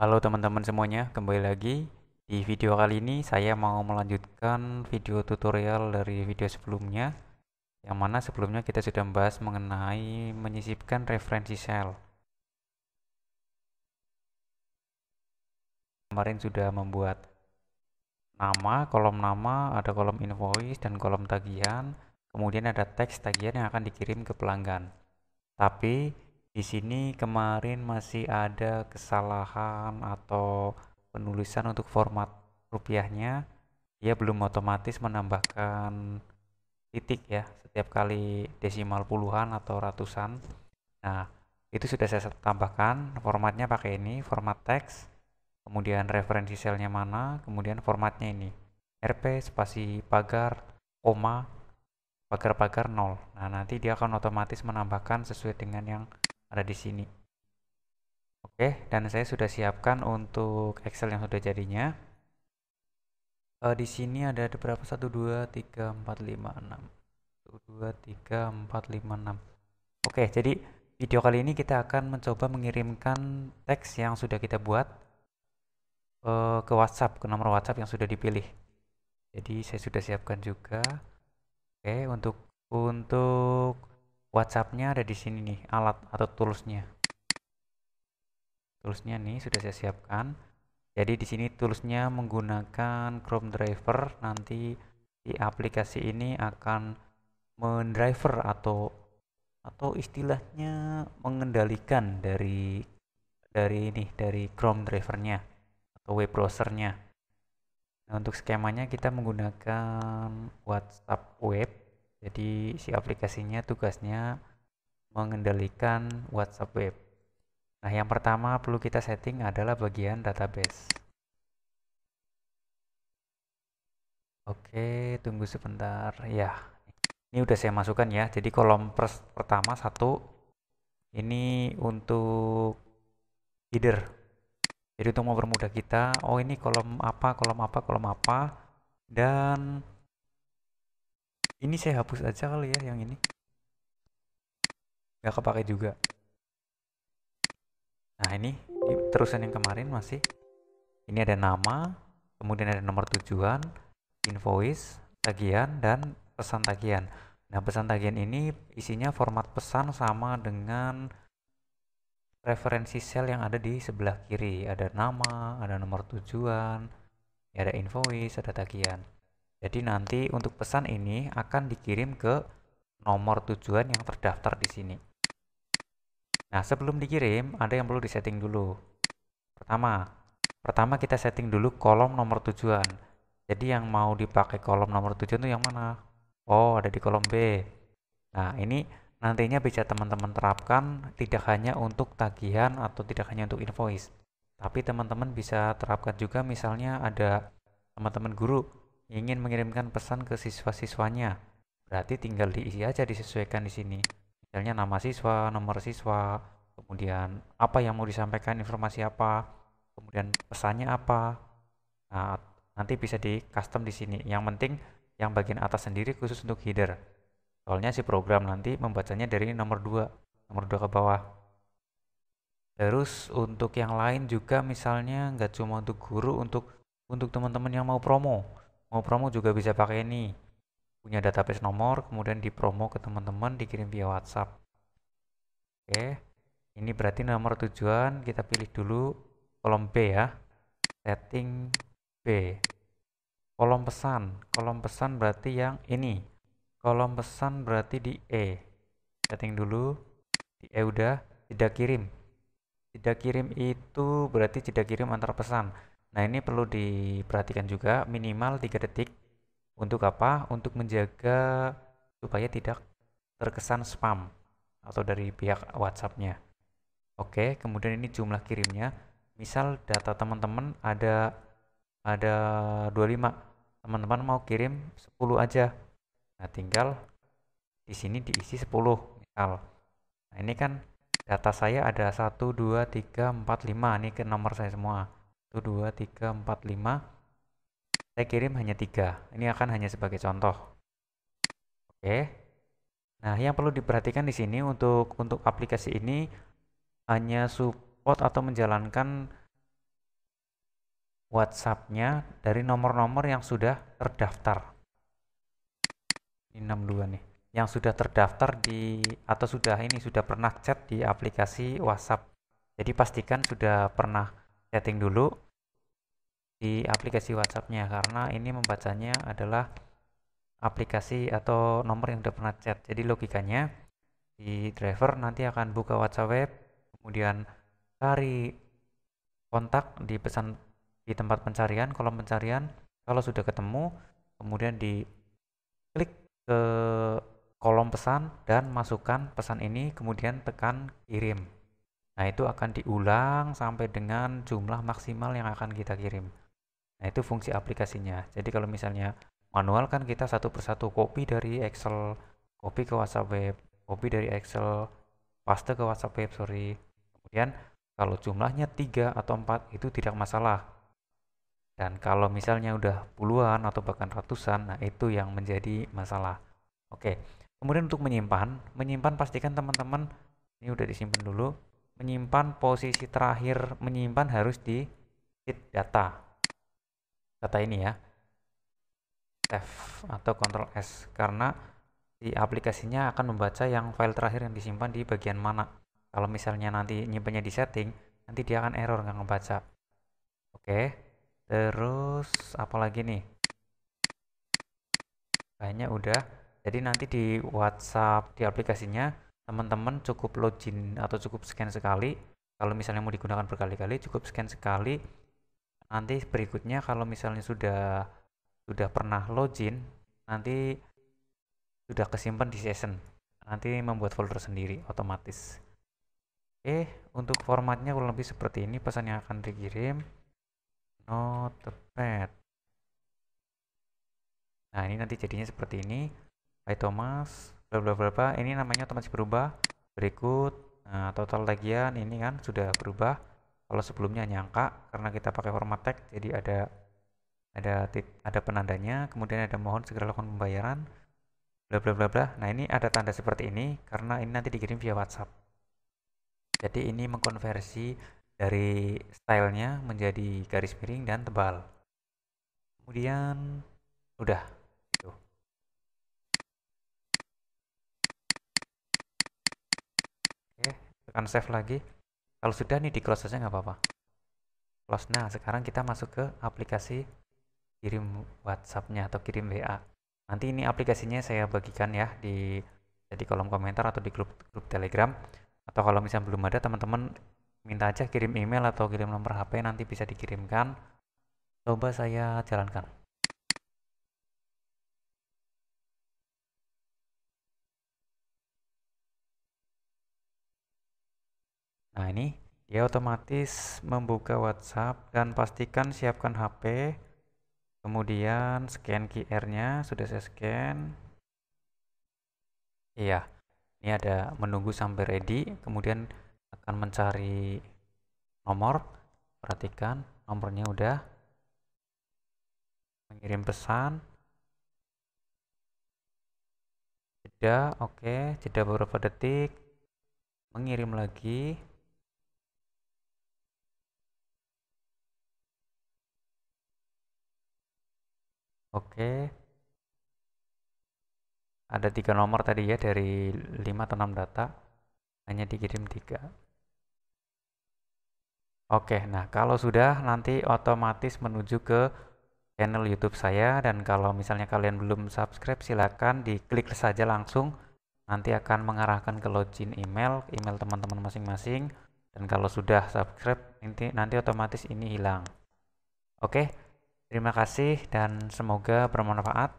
Halo teman-teman semuanya, kembali lagi di video kali ini saya mau melanjutkan video tutorial dari video sebelumnya yang mana sebelumnya kita sudah membahas mengenai menyisipkan referensi sel kemarin sudah membuat nama, kolom nama, ada kolom invoice dan kolom tagihan kemudian ada teks tagihan yang akan dikirim ke pelanggan tapi di sini kemarin masih ada kesalahan atau penulisan untuk format rupiahnya dia belum otomatis menambahkan titik ya setiap kali desimal puluhan atau ratusan nah itu sudah saya tambahkan formatnya pakai ini format teks kemudian referensi selnya mana kemudian formatnya ini RP spasi pagar koma pagar-pagar nol. nah nanti dia akan otomatis menambahkan sesuai dengan yang ada di sini oke dan saya sudah siapkan untuk Excel yang sudah jadinya E, di sini ada berapa 1 2 3 4 5 6 1 2 3 4 5 6 oke jadi video kali ini kita akan mencoba mengirimkan teks yang sudah kita buat e, ke WhatsApp ke nomor WhatsApp yang sudah dipilih jadi saya sudah siapkan juga oke untuk untuk WhatsApp-nya ada di sini nih, alat atau toolsnya. Toolsnya nih sudah saya siapkan. Jadi di sini toolsnya menggunakan Chrome driver. Nanti di aplikasi ini akan mendriver atau atau istilahnya mengendalikan dari dari ini dari Chrome drivernya atau web browsernya. Nah, untuk skemanya kita menggunakan WhatsApp web jadi si aplikasinya tugasnya mengendalikan WhatsApp Web. Nah, yang pertama perlu kita setting adalah bagian database. Oke, tunggu sebentar. Ya, ini udah saya masukkan ya. Jadi kolom pers pertama satu ini untuk header. Jadi untuk mempermudah kita, oh ini kolom apa, kolom apa, kolom apa, dan ini saya hapus aja kali ya yang ini nggak kepake juga nah ini terusan yang kemarin masih ini ada nama kemudian ada nomor tujuan invoice tagihan dan pesan tagihan nah pesan tagihan ini isinya format pesan sama dengan referensi sel yang ada di sebelah kiri ada nama ada nomor tujuan ya ada invoice ada tagihan jadi nanti untuk pesan ini akan dikirim ke nomor tujuan yang terdaftar di sini. Nah, sebelum dikirim, ada yang perlu disetting dulu. Pertama, pertama kita setting dulu kolom nomor tujuan. Jadi yang mau dipakai kolom nomor tujuan itu yang mana? Oh, ada di kolom B. Nah, ini nantinya bisa teman-teman terapkan tidak hanya untuk tagihan atau tidak hanya untuk invoice. Tapi teman-teman bisa terapkan juga misalnya ada teman-teman guru ingin mengirimkan pesan ke siswa-siswanya. Berarti tinggal diisi aja disesuaikan di sini. Misalnya nama siswa, nomor siswa, kemudian apa yang mau disampaikan, informasi apa, kemudian pesannya apa. Nah, nanti bisa di custom di sini. Yang penting yang bagian atas sendiri khusus untuk header. Soalnya si program nanti membacanya dari nomor 2, nomor 2 ke bawah. Terus untuk yang lain juga misalnya nggak cuma untuk guru, untuk untuk teman-teman yang mau promo mau promo juga bisa pakai ini punya database nomor kemudian dipromo ke teman-teman dikirim via WhatsApp oke ini berarti nomor tujuan kita pilih dulu kolom B ya setting B kolom pesan kolom pesan berarti yang ini kolom pesan berarti di E setting dulu di E udah tidak kirim tidak kirim itu berarti tidak kirim antar pesan Nah ini perlu diperhatikan juga minimal 3 detik. Untuk apa? Untuk menjaga supaya tidak terkesan spam atau dari pihak WhatsApp-nya. Oke, kemudian ini jumlah kirimnya. Misal data teman-teman ada ada 25. Teman-teman mau kirim 10 aja. Nah, tinggal di sini diisi 10 misal. Nah, ini kan data saya ada 1 2 3 4 5 ini ke nomor saya semua. 1, 2, 3, 4, 5 saya kirim hanya 3 ini akan hanya sebagai contoh oke nah yang perlu diperhatikan di sini untuk untuk aplikasi ini hanya support atau menjalankan WhatsApp-nya dari nomor-nomor yang sudah terdaftar ini 62 nih yang sudah terdaftar di atau sudah ini sudah pernah chat di aplikasi WhatsApp. Jadi pastikan sudah pernah setting dulu di aplikasi WhatsApp-nya karena ini membacanya adalah aplikasi atau nomor yang udah pernah chat. Jadi logikanya di driver nanti akan buka WhatsApp web, kemudian cari kontak di pesan di tempat pencarian, kolom pencarian. Kalau sudah ketemu, kemudian di klik ke kolom pesan dan masukkan pesan ini, kemudian tekan kirim. Nah, itu akan diulang sampai dengan jumlah maksimal yang akan kita kirim. Nah, itu fungsi aplikasinya. Jadi kalau misalnya manual kan kita satu persatu copy dari Excel, copy ke WhatsApp web, copy dari Excel, paste ke WhatsApp web, sorry. Kemudian kalau jumlahnya 3 atau 4 itu tidak masalah. Dan kalau misalnya udah puluhan atau bahkan ratusan, nah itu yang menjadi masalah. Oke. Kemudian untuk menyimpan, menyimpan pastikan teman-teman ini udah disimpan dulu menyimpan posisi terakhir menyimpan harus di sheet data data ini ya F atau Ctrl S karena di aplikasinya akan membaca yang file terakhir yang disimpan di bagian mana kalau misalnya nanti nyimpannya di setting nanti dia akan error nggak ngebaca oke terus apalagi nih banyak udah jadi nanti di WhatsApp di aplikasinya teman-teman cukup login atau cukup scan sekali kalau misalnya mau digunakan berkali-kali cukup scan sekali nanti berikutnya kalau misalnya sudah sudah pernah login nanti sudah kesimpan di session nanti membuat folder sendiri otomatis oke untuk formatnya kurang lebih seperti ini pesan yang akan dikirim notepad nah ini nanti jadinya seperti ini Hai Thomas bla bla bla ini namanya otomatis berubah berikut nah, total tagihan ini kan sudah berubah kalau sebelumnya nyangka karena kita pakai format tag jadi ada ada ada penandanya kemudian ada mohon segera lakukan pembayaran bla bla bla bla nah ini ada tanda seperti ini karena ini nanti dikirim via WhatsApp jadi ini mengkonversi dari stylenya menjadi garis miring dan tebal kemudian udah tekan save lagi kalau sudah nih di close saja nggak apa-apa close nah sekarang kita masuk ke aplikasi kirim WhatsAppnya atau kirim WA nanti ini aplikasinya saya bagikan ya di di kolom komentar atau di grup grup Telegram atau kalau misalnya belum ada teman-teman minta aja kirim email atau kirim nomor HP nanti bisa dikirimkan coba saya jalankan Nah, ini dia otomatis membuka WhatsApp dan pastikan siapkan HP. Kemudian scan QR-nya, sudah saya scan. Iya. Ini ada menunggu sampai ready, kemudian akan mencari nomor. Perhatikan nomornya udah mengirim pesan. Jeda, oke, okay. jeda beberapa detik. Mengirim lagi. Oke. Ada tiga nomor tadi ya dari 5 atau 6 data. Hanya dikirim tiga. Oke, nah kalau sudah nanti otomatis menuju ke channel YouTube saya dan kalau misalnya kalian belum subscribe silakan diklik saja langsung nanti akan mengarahkan ke login email, email teman-teman masing-masing dan kalau sudah subscribe nanti nanti otomatis ini hilang. Oke. Terima kasih dan semoga bermanfaat.